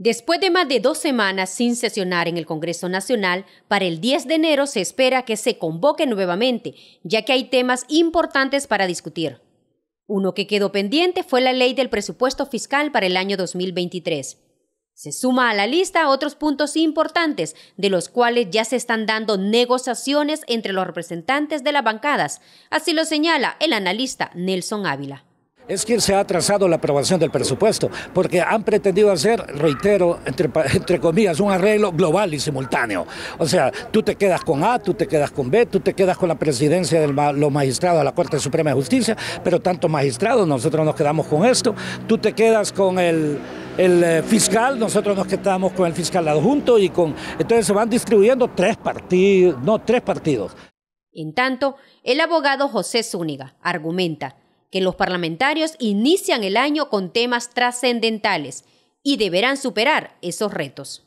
Después de más de dos semanas sin sesionar en el Congreso Nacional, para el 10 de enero se espera que se convoque nuevamente, ya que hay temas importantes para discutir. Uno que quedó pendiente fue la ley del presupuesto fiscal para el año 2023. Se suma a la lista otros puntos importantes, de los cuales ya se están dando negociaciones entre los representantes de las bancadas, así lo señala el analista Nelson Ávila es que se ha atrasado la aprobación del presupuesto, porque han pretendido hacer, reitero, entre, comillas, un arreglo global y simultáneo. O sea, tú te quedas con A, tú te quedas con B, tú te quedas con la presidencia de los magistrados de la Corte Suprema de Justicia, pero tantos magistrados, nosotros nos quedamos con esto, tú te quedas con el eh, fiscal, nosotros nos quedamos con el fiscal adjunto y con... Entonces se van distribuyendo tres partidos, no, tres partidos. En tanto, el abogado José Zúñiga argumenta que los parlamentarios inician el año con temas trascendentales y deberán superar esos retos.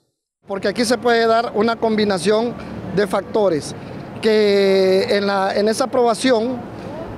Porque aquí se puede dar una combinación de factores que en, la, en esa aprobación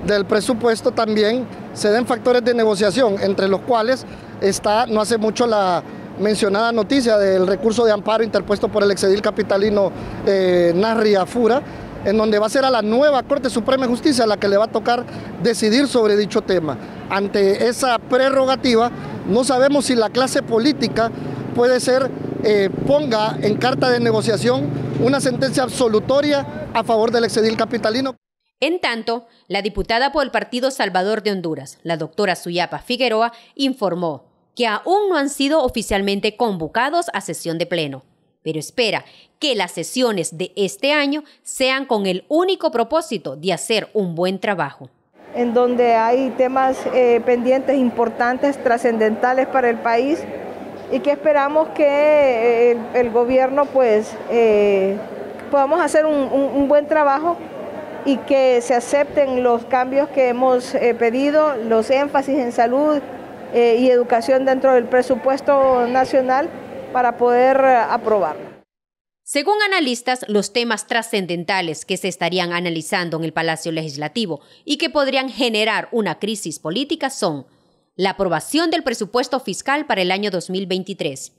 del presupuesto también se den factores de negociación, entre los cuales está no hace mucho la mencionada noticia del recurso de amparo interpuesto por el exedil capitalino eh, Narri Afura, en donde va a ser a la nueva Corte Suprema de Justicia la que le va a tocar decidir sobre dicho tema. Ante esa prerrogativa, no sabemos si la clase política puede ser, eh, ponga en carta de negociación una sentencia absolutoria a favor del excedil capitalino. En tanto, la diputada por el Partido Salvador de Honduras, la doctora Suyapa Figueroa, informó que aún no han sido oficialmente convocados a sesión de pleno pero espera que las sesiones de este año sean con el único propósito de hacer un buen trabajo. En donde hay temas eh, pendientes importantes, trascendentales para el país y que esperamos que eh, el, gobierno pues eh, podamos hacer un, buen trabajo y que se acepten los cambios que hemos pedido, los énfasis en salud y educación dentro del presupuesto nacional para poder eh, aprobarla. Según analistas, los temas trascendentales que se estarían analizando en el Palacio Legislativo y que podrían generar una crisis política son la aprobación del presupuesto fiscal para el año 2023,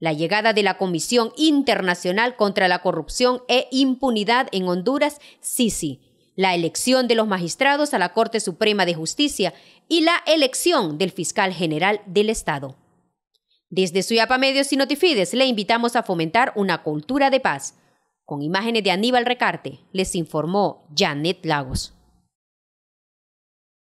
la llegada de la Comisión Internacional contra la Corrupción e Impunidad en Honduras, SISI, la elección de los magistrados a la Corte Suprema de Justicia y la elección del fiscal general del Estado. Desde Suyapa Medios y Notifides le invitamos a fomentar una cultura de paz. Con imágenes de Aníbal Recarte, les informó Janet Lagos.